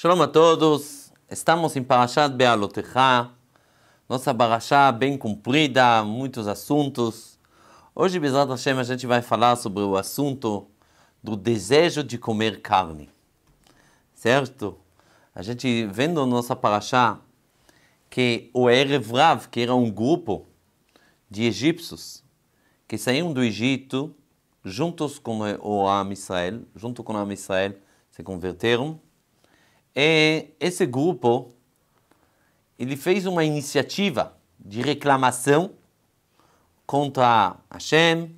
Shalom a todos, estamos em Parashat Bealotecha, nossa Parashá bem comprida, muitos assuntos. Hoje, Bezat Hashem, a gente vai falar sobre o assunto do desejo de comer carne, certo? A gente vendo nossa Parashá que o Erev Rav, que era um grupo de egípcios que saíram do Egito juntos com o Am Israel, junto com o Am Israel, se converteram é, esse grupo ele fez uma iniciativa de reclamação contra Hashem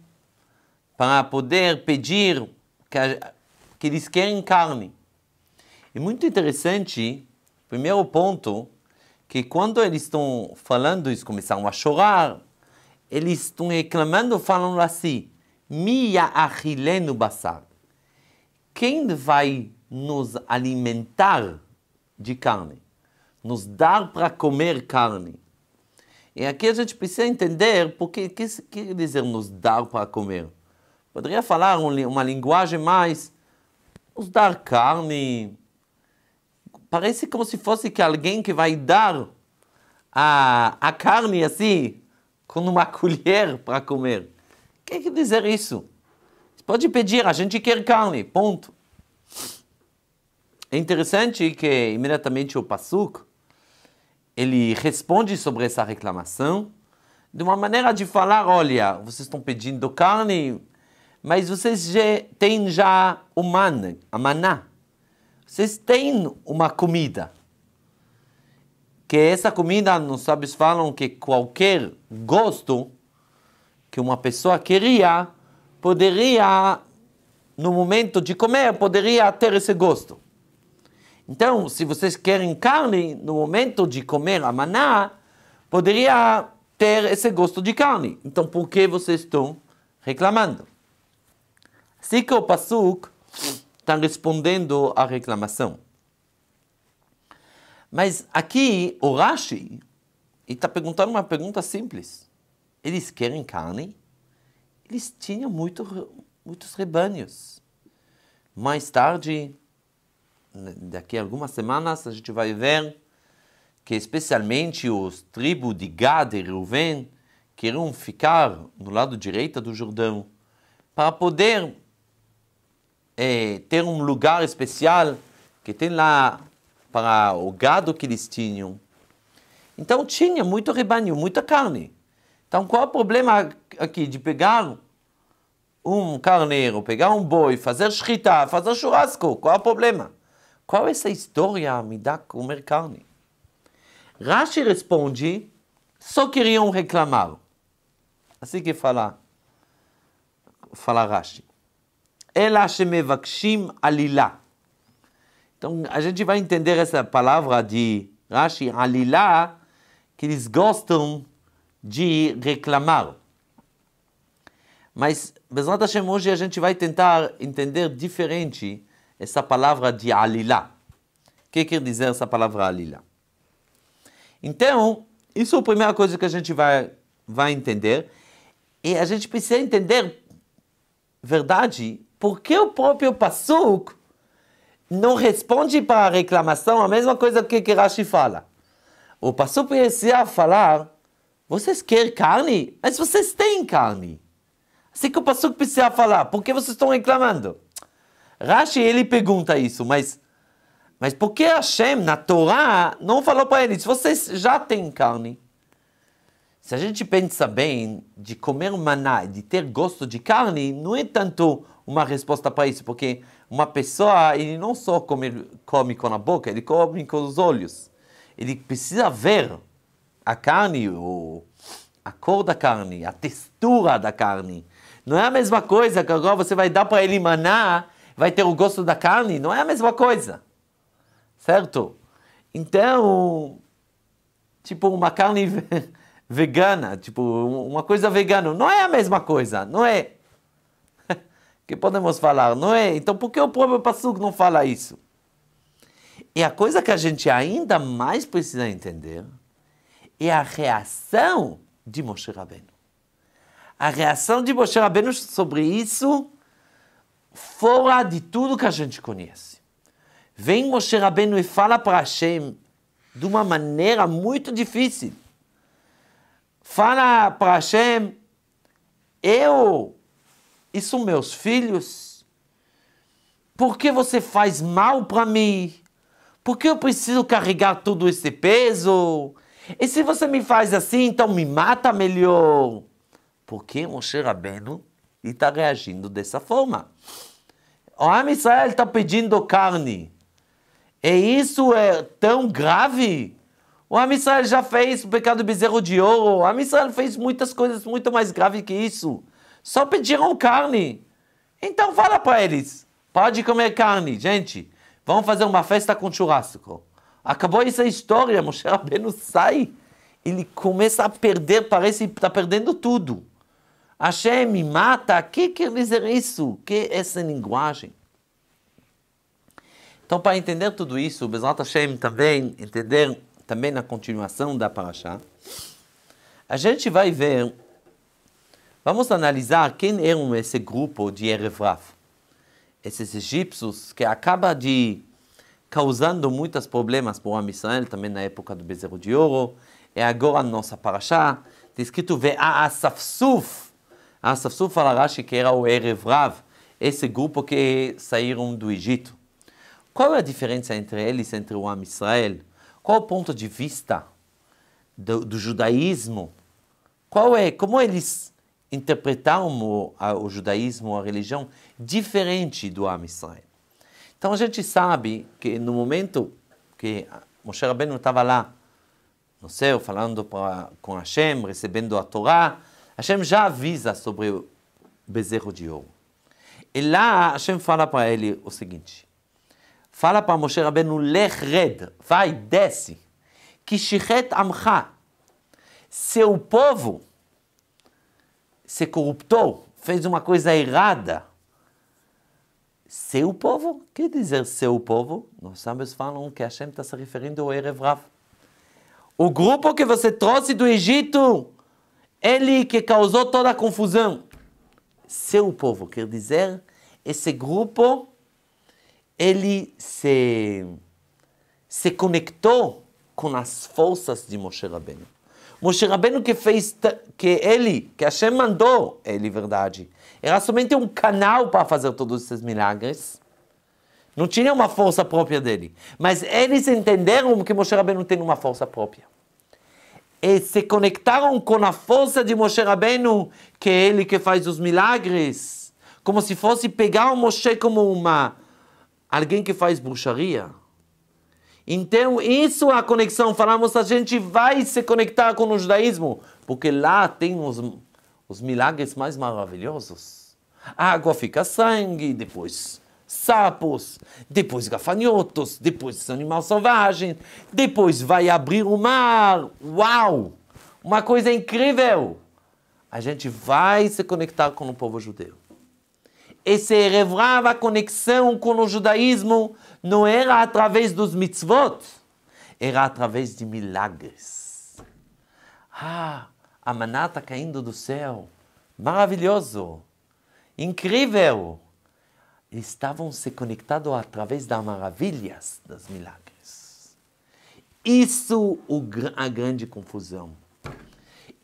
para poder pedir que, a, que eles querem carne. É muito interessante, primeiro ponto, que quando eles estão falando, eles começaram a chorar, eles estão reclamando, falando assim, Mia achilenu basar. Quem vai nos alimentar de carne, nos dar para comer carne. E aqui a gente precisa entender porque que, que dizer nos dar para comer. Poderia falar uma linguagem mais nos dar carne. Parece como se fosse que alguém que vai dar a, a carne assim, com uma colher para comer. O que quer dizer isso? Você pode pedir, a gente quer carne, ponto. É interessante que imediatamente o Pasuk ele responde sobre essa reclamação de uma maneira de falar: olha, vocês estão pedindo carne, mas vocês já têm já o man, a maná. Vocês têm uma comida. Que essa comida, nos sábios falam que qualquer gosto que uma pessoa queria, poderia, no momento de comer, poderia ter esse gosto. Então, se vocês querem carne, no momento de comer a maná, poderia ter esse gosto de carne. Então, por que vocês estão reclamando? Assim que o Pasuk está respondendo à reclamação. Mas aqui, o Rashi está perguntando uma pergunta simples. Eles querem carne? Eles tinham muito, muitos rebanhos. Mais tarde, daqui a algumas semanas a gente vai ver que especialmente os tribos de Gad e Reuven queriam ficar no lado direito do Jordão para poder é, ter um lugar especial que tem lá para o gado que eles tinham. Então tinha muito rebanho, muita carne. Então qual é o problema aqui de pegar um carneiro, pegar um boi, fazer shrita, fazer churrasco? Qual é o problema? Qual é essa história me dá comer carne? Rashi responde, só queriam reclamar. Assim que fala, fala Rashi. Ela shemevakshim alilá. Então, a gente vai entender essa palavra de Rashi, alilá, que eles gostam de reclamar. Mas, Bezrat Hashem, hoje a gente vai tentar entender diferente essa palavra de alilá. O que quer dizer essa palavra alilá? Então, isso é a primeira coisa que a gente vai, vai entender. E a gente precisa entender, verdade, por que o próprio Passuk não responde para a reclamação a mesma coisa que Kirashi fala. O Passuk precisa falar, vocês querem carne? Mas vocês têm carne. Assim que o Passuk precisa falar, por que vocês estão reclamando? Rashi, ele pergunta isso, mas, mas por que Hashem, na Torá, não falou para ele, se vocês já têm carne, se a gente pensa bem, de comer maná, de ter gosto de carne, não é tanto uma resposta para isso, porque uma pessoa, ele não só come, come com a boca, ele come com os olhos. Ele precisa ver a carne, ou a cor da carne, a textura da carne. Não é a mesma coisa que agora você vai dar para ele maná vai ter o gosto da carne, não é a mesma coisa, certo? Então, tipo, uma carne vegana, tipo, uma coisa vegana, não é a mesma coisa, não é? que podemos falar, não é? Então, por que o próprio Passuco não fala isso? E a coisa que a gente ainda mais precisa entender é a reação de Moshe Rabbeinu. A reação de Moshe Rabbeinu sobre isso fora de tudo que a gente conhece. Vem Moshe Rabbeinu e fala para Hashem de uma maneira muito difícil. Fala para Hashem, eu e são meus filhos, por que você faz mal para mim? Por que eu preciso carregar todo esse peso? E se você me faz assim, então me mata melhor. Porque Moshe Rabbeinu e está reagindo dessa forma. O Am Israel está pedindo carne. E isso é tão grave? O Am Israel já fez o pecado do bezerro de ouro. O Am Israel fez muitas coisas muito mais graves que isso. Só pediram carne. Então fala para eles. Pode comer carne, gente. Vamos fazer uma festa com churrasco. Acabou essa história. Moshe Rabbeinu sai. Ele começa a perder, parece que está perdendo tudo. Hashem me mata, o que quer dizer isso? que é essa linguagem? Então, para entender tudo isso, Bezrat Hashem também, entender também na continuação da Parashá, a gente vai ver, vamos analisar quem eram é esse grupo de Erevraf, esses egípcios que acaba de causando muitos problemas para o Am também na época do Bezerro de Ouro, é agora a nossa Parashá, está escrito, vea ah, Ve'a'asafsuf, a Safsuf fala Rashi que era o Erev Rav, esse grupo que saíram do Egito. Qual é a diferença entre eles, entre o Am Israel? Qual o ponto de vista do, do judaísmo? Qual é, como eles interpretaram o, a, o judaísmo, a religião, diferente do Am Israel? Então a gente sabe que no momento que Moshe Rabbeinu estava lá, no céu, falando pra, com Hashem, recebendo a Torá, Hashem já avisa sobre o bezerro de ouro. E lá Hashem fala para ele o seguinte: fala para Moshe Rabbeinu, lech red, vai, desce, que shichet amcha, seu povo se corruptou, fez uma coisa errada. Seu povo? Quer dizer seu povo? Nós sábios falam que Hashem está se referindo ao Erevrav. O grupo que você trouxe do Egito ele que causou toda a confusão. Seu povo, quer dizer, esse grupo, ele se, se conectou com as forças de Moshe Rabbeinu. Moshe Rabbeinu que fez, que ele, que Hashem mandou, ele, verdade, era somente um canal para fazer todos esses milagres. Não tinha uma força própria dele. Mas eles entenderam que Moshe Rabbeinu tem uma força própria. E eh, se conectaram com a força de Moshe Rabenu, que é ele que faz os milagres, como se fosse pegar o Moshe como uma alguém que faz bruxaria. Então, isso é a conexão. Falamos, a gente vai se conectar com o judaísmo, porque lá tem os, os milagres mais maravilhosos. A água fica sangue, depois sapos, depois gafanhotos, depois animais selvagens, depois vai abrir o mar. Uau! Uma coisa incrível! A gente vai se conectar com o povo judeu. Esse celebrava a conexão com o judaísmo não era através dos mitzvot, era através de milagres. Ah, a maná está caindo do céu. Maravilhoso! Incrível! estavam se conectando através das maravilhas dos milagres. Isso o, a grande confusão.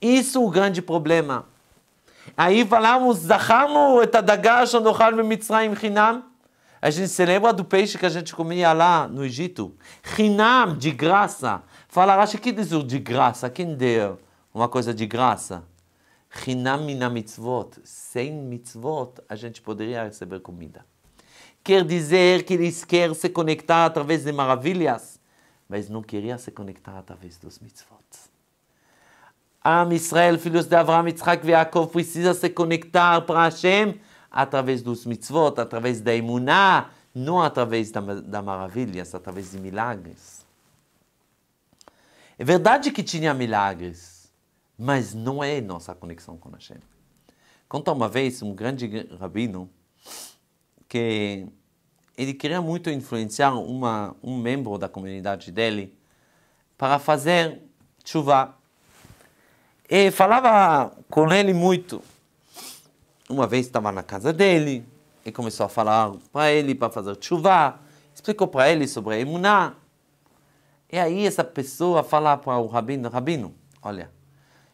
Isso o grande problema. Aí falamos, Zachamo et adagash anochal Mitzrayim chinam. A gente se lembra do peixe que a gente comia lá no Egito. Chinam, de graça. Fala Rashi, que diz de graça? Quem deu uma coisa de graça? Chinam mina mitzvot. Sem mitzvot, a gente poderia receber comida quer dizer que eles querem se conectar através de maravilhas, mas não queria se conectar através dos mitzvot. Am Israel, filhos de Avraham, Yitzhak e Yaakov, precisa se conectar para Hashem através dos mitzvot, através da imuná, não através da, da maravilhas, através de milagres. É verdade que tinha milagres, mas não é nossa conexão com Hashem. Conta uma vez um grande rabino que ele queria muito influenciar uma, um membro da comunidade dele para fazer chuva. E falava com ele muito. Uma vez estava na casa dele e começou a falar para ele para fazer chuva. Explicou para ele sobre a imuná. E aí essa pessoa fala para o rabino, rabino, olha,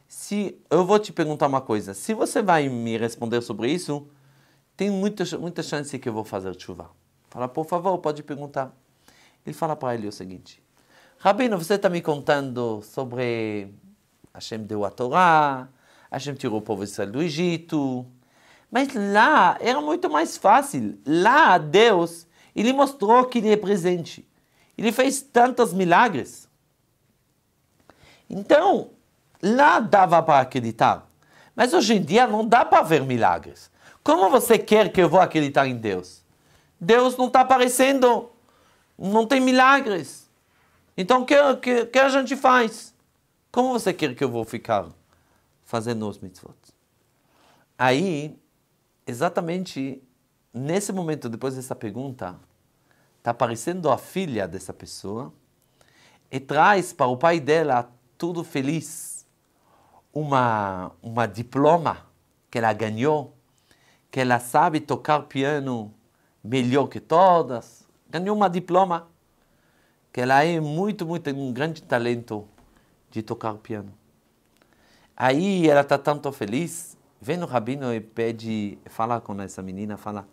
se eu vou te perguntar uma coisa, se você vai me responder sobre isso, tem muita, muita chance que eu vou fazer chuva. Fala, por favor, pode perguntar. Ele fala para ele o seguinte: Rabino, você está me contando sobre Hashem deu a Torá, Hashem tirou o povo de Israel do Egito. Mas lá era muito mais fácil. Lá Deus, ele mostrou que ele é presente. Ele fez tantos milagres. Então, lá dava para acreditar. Mas hoje em dia não dá para ver milagres. Como você quer que eu vou acreditar em Deus? Deus não está aparecendo, não tem milagres. Então o que, que, que, a gente faz? Como você quer que eu vou ficar fazendo os mitzvot? Aí, exatamente nesse momento, depois dessa pergunta, está aparecendo a filha dessa pessoa e traz para o pai dela, tudo feliz, uma, uma diploma que ela ganhou que ela sabe tocar piano melhor que todas. Ganhou uma diploma, que ela é muito, muito, um grande talento de tocar piano. Aí ela está tanto feliz, vem no rabino e pede, fala com essa menina, fala,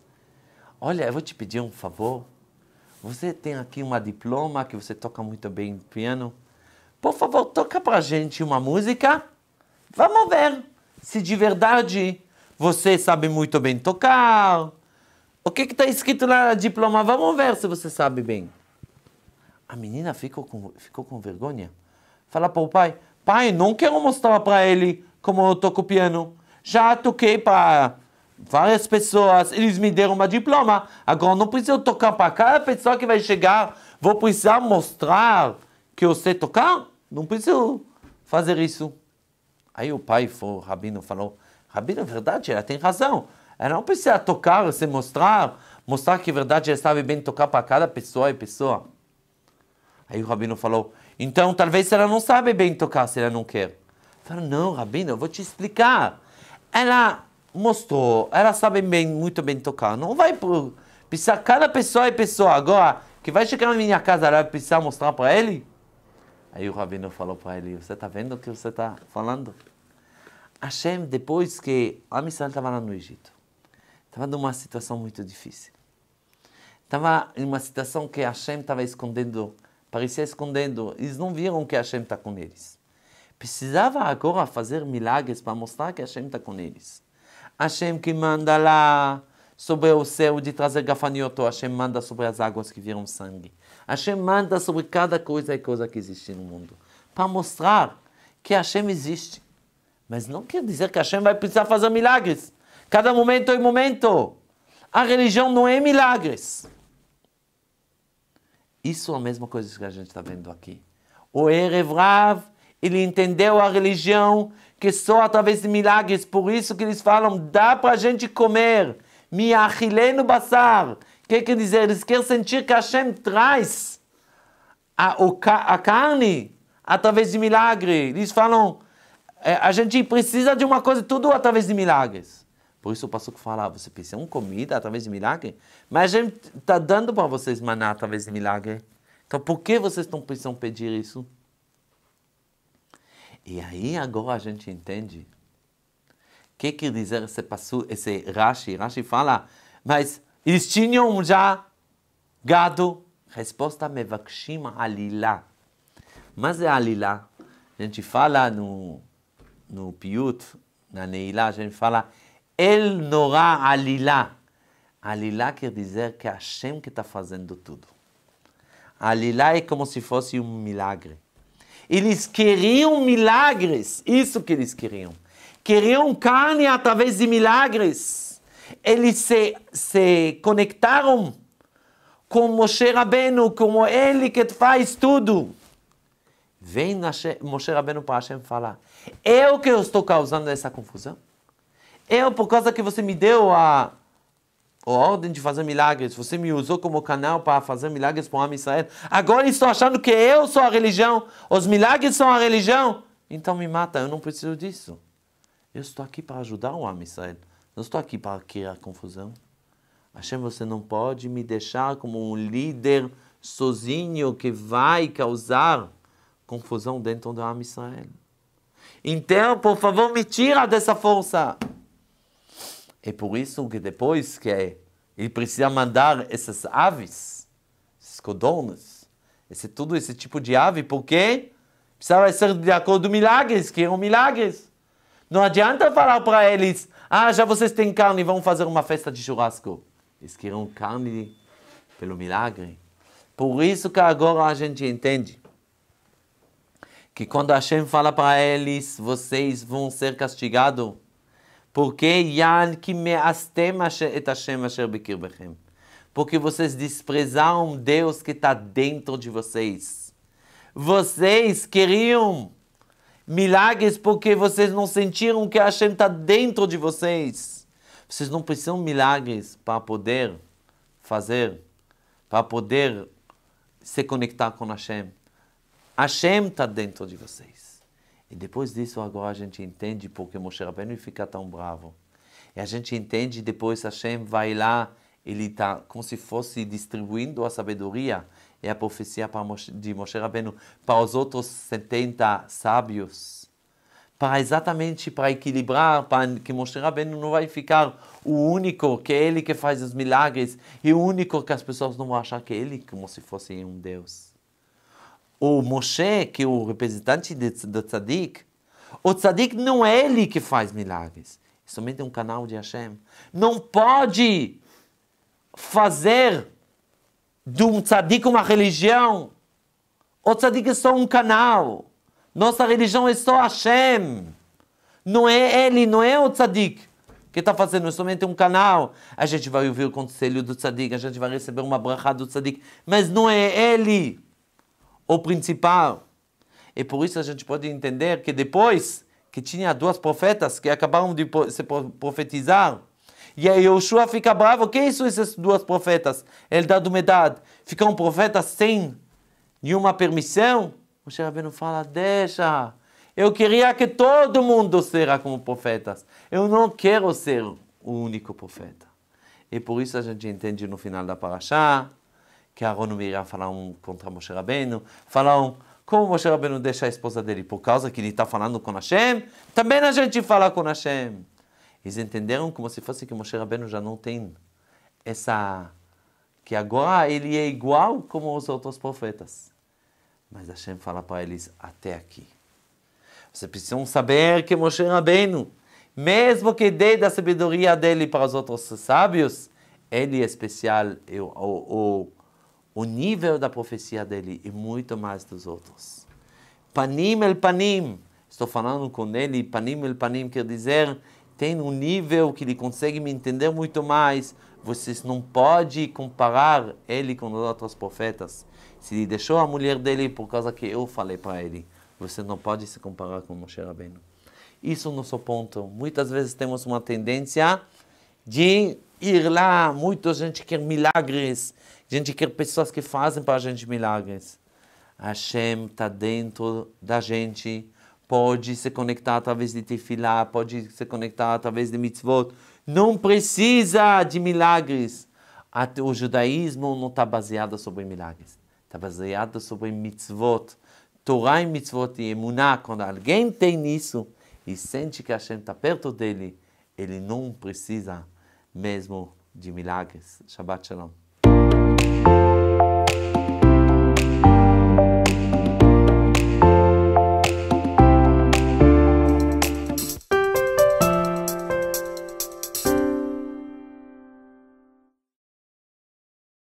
olha, eu vou te pedir um favor, você tem aqui uma diploma que você toca muito bem piano, por favor, toca para gente uma música, vamos ver se de verdade você sabe muito bem tocar. O que está escrito lá no diploma? Vamos ver se você sabe bem. A menina ficou com, ficou com vergonha. Fala para o pai: Pai, não quero mostrar para ele como eu toco piano. Já toquei para várias pessoas, eles me deram uma diploma. Agora não preciso tocar para cada pessoa que vai chegar. Vou precisar mostrar que eu sei tocar? Não preciso fazer isso. Aí o pai, foi, o rabino, falou: Rabino, é verdade, ela tem razão. Ela não precisa tocar, se mostrar, mostrar que, verdade, ela é, sabe bem tocar para cada pessoa e pessoa. Aí o Rabino falou, então talvez ela não sabe bem tocar se ela não quer. Falou, não, Rabino, eu vou te explicar. Ela mostrou, ela sabe bem, muito bem tocar. Não vai precisar cada pessoa e pessoa agora que vai chegar na minha casa, ela vai precisar mostrar para ele? Aí o Rabino falou para ele, você está vendo o que você está falando? Hashem, depois que Amisal estava lá no Egito, estava numa situação muito difícil. Estava em uma situação que Hashem estava escondendo, parecia escondendo. Eles não viram que Hashem está com eles. Precisava agora fazer milagres para mostrar que Hashem está com eles. Hashem que manda lá sobre o céu de trazer gafanhoto, Hashem manda sobre as águas que viram sangue. Hashem manda sobre cada coisa e coisa que existe no mundo. Para mostrar que Hashem existe. Mas não quer dizer que Hashem vai precisar fazer milagres. Cada momento é momento. A religião não é milagres. Isso é a mesma coisa que a gente está vendo aqui. O Erevrav ele entendeu a religião que só através de milagres, por isso que eles falam, dá para a gente comer, me achileno basar. que quer dizer? Eles querem sentir que Hashem traz a, a carne através de milagre. Eles falam, é, a gente precisa de uma coisa, tudo através de milagres. Por isso o pastor fala, ah, você precisa de uma comida através de milagre? Mas a gente está dando para vocês maná através de milagre. Então por que vocês estão precisam pedir isso? E aí agora a gente entende. O que quer dizer esse, passo, esse Rashi? Rashi fala, mas eles tinham já gado. Resposta Mevakshim alila Mas é alila A gente fala no no Piut, na Neilá, a gente fala El Norá Alilá. Alilá quer dizer que é Hashem que está fazendo tudo. Alilá é como se fosse um milagre. Eles queriam milagres, isso que eles queriam. Queriam carne através de milagres. Eles se, se conectaram com Moshe Rabbeinu, como ele que faz tudo. Vem Moshe Rabbeinu para Hashem falar, eu é que eu estou causando essa confusão? Eu, é por causa que você me deu a, a ordem de fazer milagres, você me usou como canal para fazer milagres para o homem Israel, agora estou achando que eu sou a religião, os milagres são a religião, então me mata, eu não preciso disso. Eu estou aqui para ajudar o homem Israel, não estou aqui para criar confusão. Hashem, você não pode me deixar como um líder sozinho que vai causar confusão dentro do Am Israel. Então, por favor, me tira dessa força. É por isso que depois que ele precisa mandar essas aves, esses codornas, esse, todo esse tipo de ave, porque precisava ser de acordo com milagres, que eram milagres. Não adianta falar para eles, ah, já vocês têm carne, vão fazer uma festa de churrasco. Eles queriam carne pelo milagre. Por isso que agora a gente entende que quando Hashem fala para eles, vocês vão ser castigados, porque Yan que me astem Hashem Porque vocês desprezaram Deus que está dentro de vocês. Vocês queriam milagres porque vocês não sentiram que Hashem está dentro de vocês. Vocês não precisam de milagres para poder fazer, para poder se conectar com Hashem. Hashem está dentro de vocês. E depois disso, agora a gente entende porque Moshe Rabbeinu fica tão bravo. E a gente entende depois Hashem vai lá, ele está como se fosse distribuindo a sabedoria e a profecia de Moshe Rabbeinu para os outros 70 sábios. Para exatamente para equilibrar, para que Moshe Rabbeinu não vai ficar o único, que é ele que faz os milagres, e o único que as pessoas não vão achar que é ele como se fosse um Deus o Moshe, que é o representante do tzadik, o tzadik não é ele que faz milagres. somente um canal de Hashem. Não pode fazer de um tzadik uma religião. O tzadik é só um canal. Nossa religião é só Hashem. Não é ele, não é o tzadik que está fazendo. É somente um canal. A gente vai ouvir o conselho do tzadik, a gente vai receber uma brachá do tzadik. Mas não é ele o principal. E por isso a gente pode entender que depois que tinha duas profetas que acabaram de se profetizar, e aí Yoshua fica bravo, que são essas duas profetas? dá uma Medad. Ficam um profetas sem nenhuma permissão? O não fala, deixa, eu queria que todo mundo seja como profetas. Eu não quero ser o único profeta. E por isso a gente entende no final da Parashah, que Aaron e Miriam falaram contra Moshe Rabbeinu, falaram como Moshe Rabbeinu deixa a esposa dele por causa que ele está falando com Hashem, também a gente fala com Hashem. Eles entenderam como se fosse que Moshe Rabbeinu já não tem essa... que agora ele é igual como os outros profetas. Mas Hashem fala para eles, até aqui. Vocês precisam saber que Moshe Rabbeinu, mesmo que dê da sabedoria dele para os outros sábios, ele é especial, o, o, o nível da profecia dele e muito mais dos outros. Panim el panim, estou falando com ele, panim el panim quer dizer, tem um nível que ele consegue me entender muito mais. Vocês não podem comparar ele com os outros profetas. Se ele deixou a mulher dele por causa que eu falei para ele, você não pode se comparar com Moshe Rabbeinu. Isso é o nosso ponto. Muitas vezes temos uma tendência de ir lá, muita gente quer milagres, a gente quer pessoas que fazem para a gente milagres. Hashem está dentro da gente, pode se conectar através de tefilá, pode se conectar através de mitzvot. Não precisa de milagres. o judaísmo não está baseado sobre milagres. Está baseado sobre mitzvot. Torá e mitzvot e emuná. Quando alguém tem isso e sente que Hashem está perto dele, ele não precisa mesmo de milagres. Shabbat Shalom. you